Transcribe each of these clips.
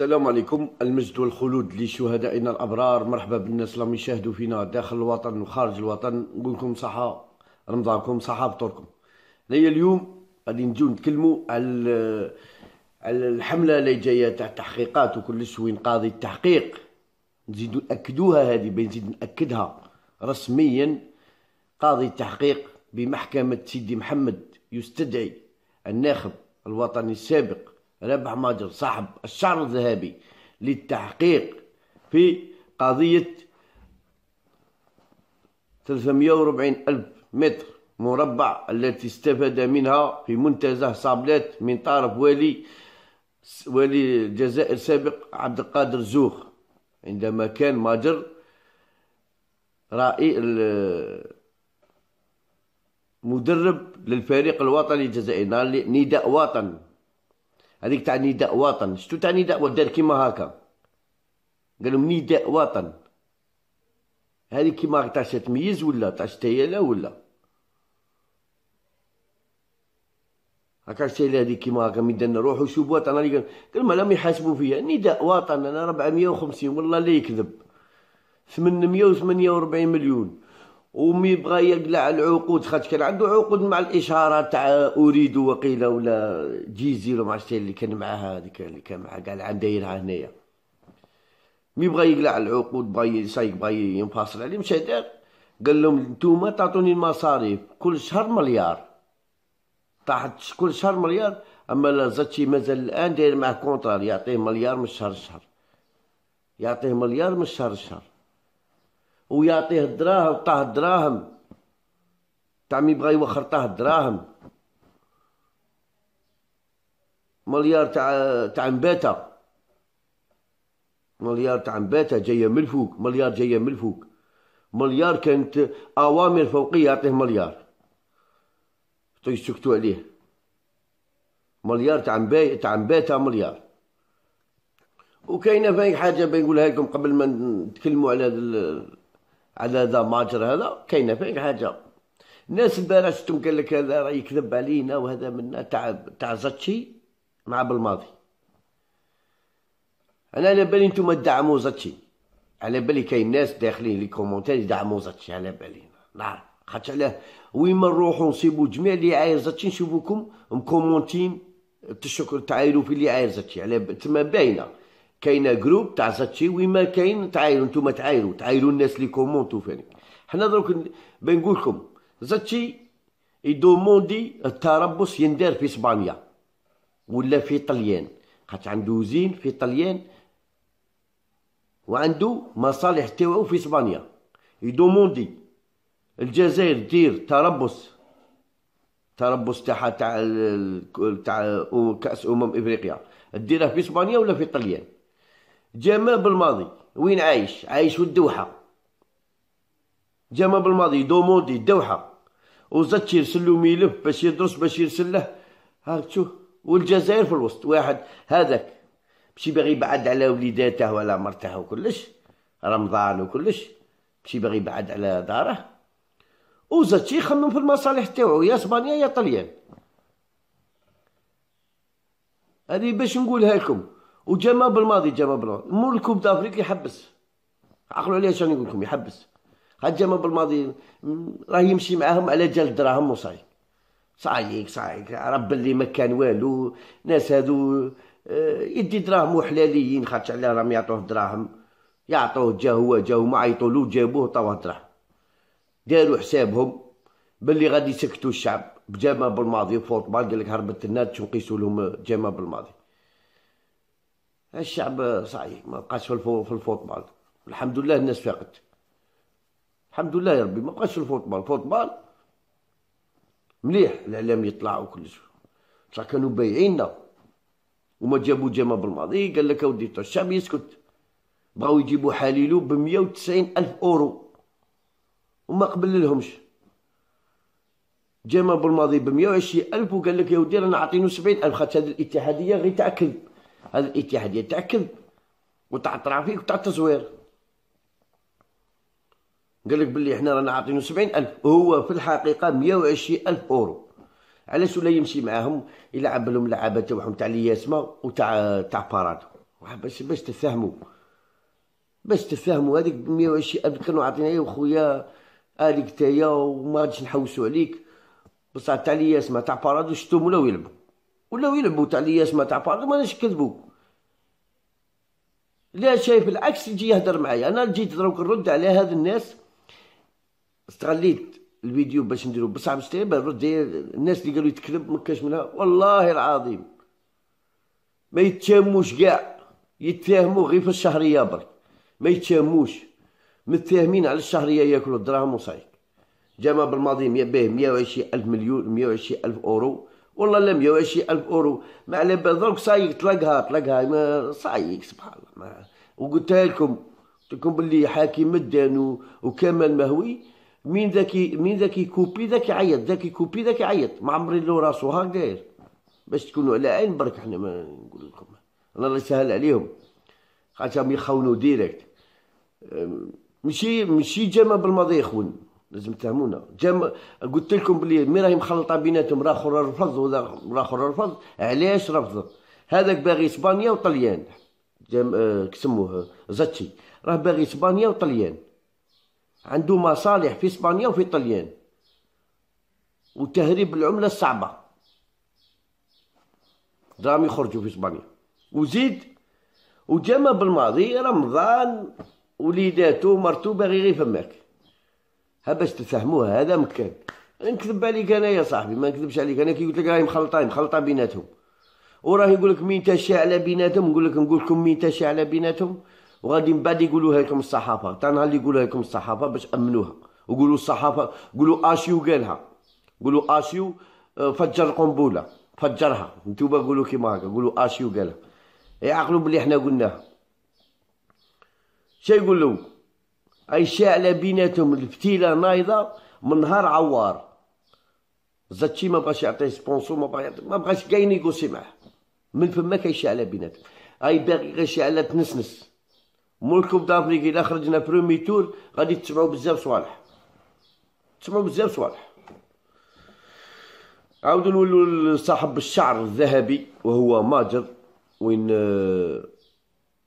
السلام عليكم المجد والخلود لشهدائنا الابرار مرحبا بالناس اللي يشاهدوا فينا داخل الوطن وخارج الوطن نقول لكم صحه رمضانكم صحه بطوركم هيا اليوم غادي نجيو نتكلموا على على الحمله اللي جايه تاع تحقيقات وكلش وين قاضي التحقيق نزيدو ناكدوها هذه بنزيد ناكدها رسميا قاضي التحقيق بمحكمه سيدي محمد يستدعي الناخب الوطني السابق رابح ماجر صاحب الشعر الذهبي للتحقيق في قضية 340 ألف متر مربع التي استفاد منها في منتزه صابلات من طرف والي والي الجزائر سابق عبد القادر زوخ عندما كان ماجر رأي مدرب للفريق الوطني الجزائري نداء وطن هذيك تاع نداء وطن شتو تاع نداء وطن دار كيما هكا قالهم نداء وطن هذه كيما تاع تميز ولا تاع لا ولا هكا لا هاذيك كيما هكا من روحو روحوا شوف وطن قال ما لم يحاسبوا فيها نداء وطن انا 450 والله لا يكذب 848 مليون ومي بغى يقلع العقود خاطر كان عنده عقود مع الاشاره تاع اريد وقيله ولا جيزي ولا ما اللي كان معاها هذيك اللي كان معاها قال العام دايرها هنايا مي بغى يقلع العقود بغى يسايق بغى ينفصل عليه مشى دار قال لهم نتوما تعطوني المصاريف كل شهر مليار طاحت كل شهر مليار اما لا زاتشي مازال الان داير معاه كونترار يعطيه مليار من شهر لشهر يعطيه مليار من شهر لشهر ويعطيه الدراهم طاه الدراهم تاع مي بغا يوخر طاه الدراهم مليار تاع تاع نباته مليار تاع نباته جايه من الفوق مليار جايه من الفوق مليار كانت اوامر فوقيه يعطيه مليار تو يسكتوا عليه مليار تاع نباته تاع نباته مليار وكاينه فاين حاجه بنقولها لكم قبل ما نتكلموا على على هذا ماجر هذا كاينه فين حاجه الناس امبارح شفتهم قال لك هذا راه يكذب علينا وهذا منا تاع تاع زاتشي مع بالماضي انا على بالي نتوما تدعموا زاتشي على بالي كاين ناس داخلين لي كومونتير يدعموا زاتشي على بالي نعرف خاطش علاه وين ما نروحو نصيبو جميع اللي عاير زاتشي نشوفوكم مكومونتين تشكر تعايروا في اللي عاير زاتشي على تما باينه كاينه جروب تاع زاتشي وين ما كاين تعايروا نتوما تعايروا تعايروا الناس لي كومونتو فاني حنا دروك بنقول لكم زاتشي يدوموندي التربص يندار في اسبانيا ولا في طليان خاطش عنده زين في طليان وعنده مصالح تاعو في اسبانيا يدوموندي الجزائر دير تربص تربص تاعها تاع تاع كاس امم افريقيا ديرها في اسبانيا ولا في طليان جمال بالماضي وين عايش عايش في الدوحه جمال بالماضي دومودي الدوحه وزات يرسلو ميلف باش يدرس باش يرسل له هاك تشوف والجزائر في الوسط واحد هذاك ماشي باغي يبعد على وليداته ولا مرته وكلش رمضان وكلش ماشي باغي يبعد على داره وزاتشي يخمم في المصالح تاعو يا اسبانيا يا طليان هذه باش نقولها لكم وجمع بالماضي جمع بالماضي مول الكوب دافريك يحبس عقلوا عليه شنو نقول لكم يحبس هاد جمع بالماضي راه يمشي معاهم على جال دراهم وصاي صايك صايك رب اللي ما كان والو ناس هادو آه، يدي دراهم وحلاليين خاطش على راهم يعطوه دراهم يعطوه جا هو جا هما عيطولو جابوه طاوه دراهم داروا حسابهم باللي غادي يسكتوا الشعب بجامع بالماضي فوتبال قال لك هربت الناس ونقيسوا لهم جامع بالماضي الشعب صحيح ما بقاش في الفوتبال الحمد لله الناس فاقت الحمد لله يا ربي ما بقاش في الفوتبال الفوتبال مليح الاعلام يطلع وكلش صح كانوا بايعيننا وما جابوا جمال بالماضي قال لك اودي الشعب يسكت بغاو يجيبوا حليلو ب وتسعين الف اورو وما قبل لهمش جمال بالماضي ب وعشرين الف وقال لك يا ودي رانا عاطينو سبعين الف خاطر هذه الاتحاديه غير تاع كذب هذا الاتحادية تعكب وتاع الترافيك وتاع التزوير قال لك بلي حنا رانا عاطينو سبعين ألف هو في الحقيقة مية وعشرين ألف أورو علاش ولا يمشي معاهم يلعب لهم اللعابة تاعهم تاع الياسمة وتاع تاع بارادو باش باش تفهموا باش تفهموا هذيك 120 ألف كانوا عاطينا يا خويا هذيك تايا وما غاديش نحوسوا عليك بصح تاع الياسمة تاع بارادو شتو ولا يلعبوا ولاو يلعبوا تاع ما تاع ما ماناش كذبوا لا شايف العكس يجي يهدر معايا انا جيت دروك نرد على هاد الناس استغليت الفيديو باش نديرو بصح باش نرد الناس اللي قالوا يتكذب ما كاش منها والله العظيم ما يتشاموش كاع يتفاهموا غير في الشهريه برك ما يتشاموش متفاهمين على الشهريه ياكلوا الدراهم وصايك جاما بالماضي باه مية وعشرين الف مليون مية وعشرين الف اورو والله لا 120 ألف أورو ما على بال درك صايق طلقها طلقها صايق سبحان الله ما وقلتها لكم قلت لكم باللي حاكم مدان وكمال مهوي مين ذاك مين ذاك يكوبي ذاك يعيط ذاك يكوبي ذاك يعيط ما عمري له راسو هاك داير باش تكونوا على عين برك احنا ما نقول لكم الله يسهل عليهم خاطرهم يخونوا ديريكت مشي مشي جامع بالماضي يخون لازم تفهمونا جام قلت لكم بلي مي راهي مخلطه بيناتهم راه اخر رفض ولا راه اخر رفض علاش رفض هذاك باغي اسبانيا وطليان جام آه كسموه زاتشي راه باغي اسبانيا وطليان عنده مصالح في اسبانيا وفي طليان وتهريب العمله الصعبه دراهم يخرجوا في اسبانيا وزيد وجمع بالماضي رمضان وليداتو مرتو باغي غير فماك ها باش تفهموها هذا مكان نكذب عليك انا يا صاحبي ما نكذبش عليك انا كي قلت لك راهي مخلطه مخلطه بيناتهم وراه يقول لك مين على بيناتهم نقول لك نقول لكم مين على بيناتهم وغادي من بعد يقولوها لكم الصحافه تاع نهار اللي يقولوها لكم الصحافه باش امنوها وقولوا الصحافه قولوا اشيو قالها قولوا اشيو آه، فجر قنبله فجرها نتوما قولوا كيما هكا قولوا اشيو قالها يعقلوا إيه، بلي حنا قلناها شا يقول له اي شاعله بيناتهم الفتيله نايضه من نهار عوار زاتشي ما بغاش يعطيه سبونسور ما بغاش ما بغاش كاين نيغوسي معاه من فما كيشعله بيناتهم اي باغي غير شاعلة تنسنس مولكم دافريكي الا خرجنا برومي تور غادي تسمعو بزاف صوالح تسمعو بزاف صوالح عاودو نولو لصاحب الشعر الذهبي وهو ماجر وين آه،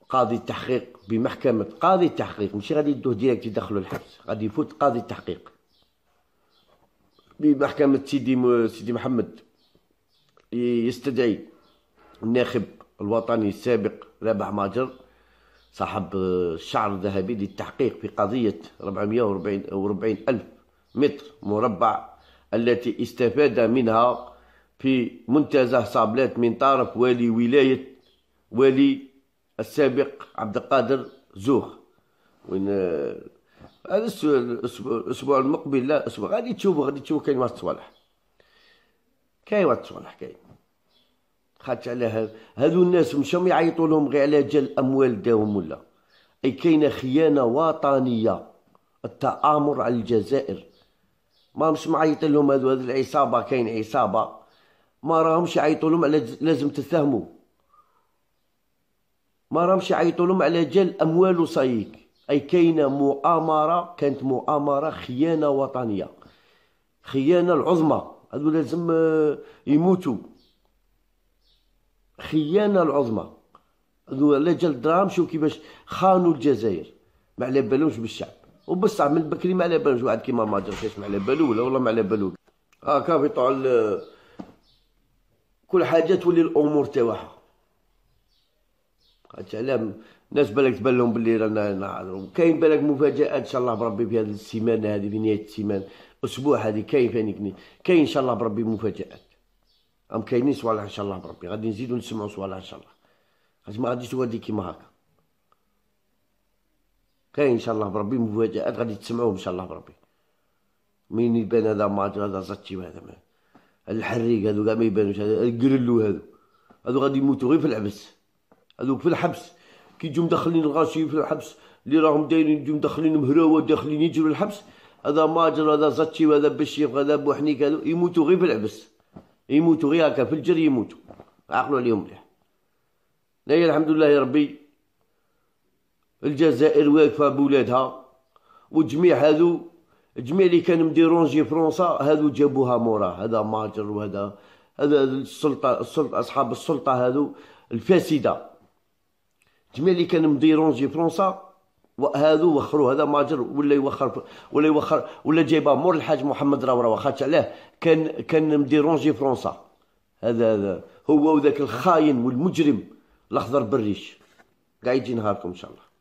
قاضي التحقيق بمحكمه قاضي التحقيق ماشي غادي يدوه ديريكت يدخلو الحبس غادي يفوت قاضي التحقيق بمحكمه سيدي م... سيدي محمد يستدعي الناخب الوطني السابق رابح ماجر صاحب الشعر الذهبي للتحقيق في قضية 440 ألف متر مربع التي استفاد منها في منتزه صابلات من طرف والي ولاية والي السابق عبد القادر زوخ وين آه، الاسبوع المقبل لا اسبوع غادي تشوفوا غادي تشوفوا كاين واحد الصوالح كاين واحد الصوالح كاين خاطش على هذا هذو الناس مشاو يعيطوا لهم غير على جال الاموال داهم ولا اي كاينه خيانه وطنيه التآمر على الجزائر ما مش معيط لهم هذو هذه العصابه كاين عصابه ما راهمش يعيطوا لهم على لازم تساهموا ما راهمش يعيطوا لهم على جال اموال وصايك اي كاينه مؤامره كانت مؤامره خيانه وطنيه خيانه العظمى هذو لازم آه، يموتوا خيانه العظمى هذو على جال الدراهم شوف كيفاش خانوا الجزائر ما على بالهمش بالشعب وبصح من بكري ما على بالوش واحد كيما ماجر ما على بالو ولا والله ما على بالو هاكا آه في طول آه، كل حاجه تولي الامور تاعها قالت علام الناس بالك تبان لهم بلي رانا نعرضوا كاين بالك مفاجات ان شاء الله بربي في هذه السيمانه هذه في نهايه السيمانه اسبوع هذه كاين فاني كاين ان شاء الله بربي مفاجات ام كاينين صوالح ان شاء الله بربي غادي نزيدوا نسمعوا صوالح ان شاء الله حيت ما غاديش تودي كيما هكا كاين ان شاء الله بربي مفاجات غادي تسمعوهم ان شاء الله بربي مين يبان هذا ماتش هذا زاتشي هذا الحريق هذو كاع ما يبانوش هذا الكرلو هذو هذو غادي يموتوا غير في العبس هذوك في الحبس كي يجوا مدخلين الغاشيين في الحبس اللي راهم دايرين يجوا مدخلين مهروه داخلين يجروا الحبس هذا ماجر هذا زاتشي وهذا بشيف هذا بوحنيك يموتوا غير في الحبس يموتوا غير هكا في الجري يموتوا عقلوا عليهم مليح هي الحمد لله يا ربي الجزائر واقفه بولادها وجميع هذو جميع اللي كان مديرونجي فرنسا هذو جابوها موراه هذا ماجر وهذا هذا السلطه السلطه اصحاب السلطه هذو الفاسده جميع اللي كان مديرون جي فرنسا هادو وخروا هذا ماجر ولا يوخر ولا يوخر ولا جايبه مور الحاج محمد راورا واخا عليه كان كان مديرون جي فرنسا هذا هذا هو وذاك الخاين والمجرم الاخضر بالريش قاعد يجي نهاركم ان شاء الله